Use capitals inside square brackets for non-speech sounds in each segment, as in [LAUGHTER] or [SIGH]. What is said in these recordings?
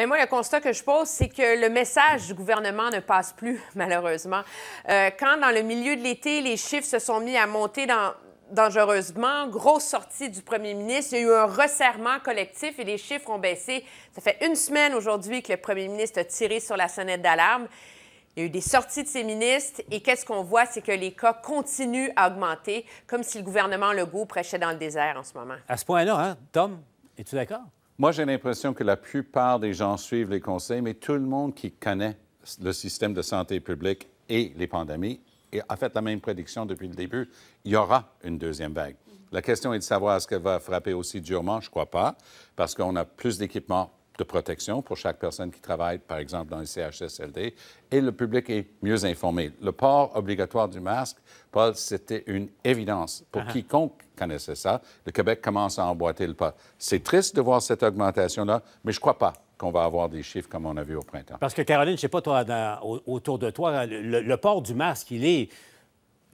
Mais ben, moi, le constat que je pose, c'est que le message du gouvernement ne passe plus, [LAUGHS] malheureusement. Euh, quand, dans le milieu de l'été, les chiffres se sont mis à monter dangereusement. Grosse sortie du premier ministre. Il y a eu un resserrement collectif et les chiffres ont baissé. Ça fait une semaine aujourd'hui que le premier ministre a tiré sur la sonnette d'alarme. Il y a eu des sorties de ses ministres et qu'est-ce qu'on voit, c'est que les cas continuent à augmenter, comme si le gouvernement Legault prêchait dans le désert en ce moment. À ce point-là, hein, Tom, es-tu d'accord? Moi, j'ai l'impression que la plupart des gens suivent les conseils, mais tout le monde qui connaît le système de santé publique et les pandémies a fait la même prédiction depuis le début. Il y aura une deuxième vague. La question est de savoir est-ce qu'elle va frapper aussi durement. Je ne crois pas, parce qu'on a plus d'équipements, de protection pour chaque personne qui travaille, par exemple, dans les CHSLD, et le public est mieux informé. Le port obligatoire du masque, Paul, c'était une évidence. Pour quiconque connaissait ça, le Québec commence à emboîter le pas. C'est triste de voir cette augmentation-là, mais je ne crois pas qu'on va avoir des chiffres comme on a vu au printemps. Parce que, Caroline, je ne sais pas, toi, autour de toi, le, port du masque, il est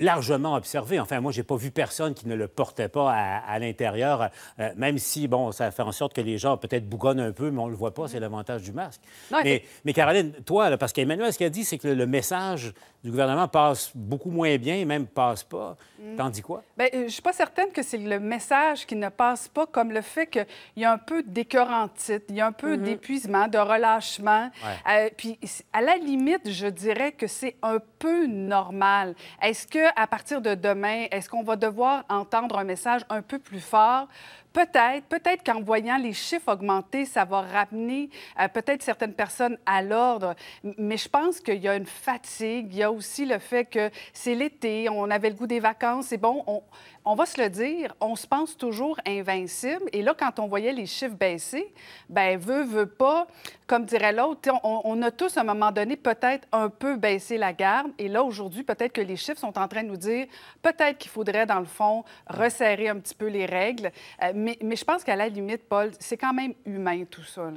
largement observé. Enfin, moi, j'ai pas vu personne qui ne le portait pas à, l'intérieur, euh, même si, bon, ça fait en sorte que les gens peut-être bougonnent un peu, mais on le voit pas, c'est l'avantage du masque. mais, Caroline, toi, parce qu'Emmanuel, ce qu'il a dit, c'est que le, message du gouvernement passe beaucoup moins bien, même passe pas. Mm. Tandis quoi? Bien, euh, je suis pas certaine que c'est le message qui ne passe pas, comme le fait qu'il y a un peu d'écœurantite, il y a un peu mm-hmm. d'épuisement, de relâchement. Euh, puis, à la limite, je dirais que c'est un peu normal. Est-ce que à partir de demain, est-ce qu'on va devoir entendre un message un peu plus fort peut-être, peut-être qu'en voyant les chiffres augmenter, ça va ramener euh, peut-être certaines personnes à l'ordre. Mais je pense qu'il y a une fatigue. Il y a aussi le fait que c'est l'été, on avait le goût des vacances. Et bon, on, va se le dire, on se pense toujours invincible. Et là, quand on voyait les chiffres baisser, ben veut, veut pas, comme dirait l'autre, on, a tous à un moment donné peut-être un peu baissé la garde. Et là, aujourd'hui, peut-être que les chiffres sont en train de nous dire peut-être qu'il faudrait, dans le fond, resserrer un petit peu les règles. Euh, mais, je pense qu'à la limite, Paul, c'est quand même humain tout ça.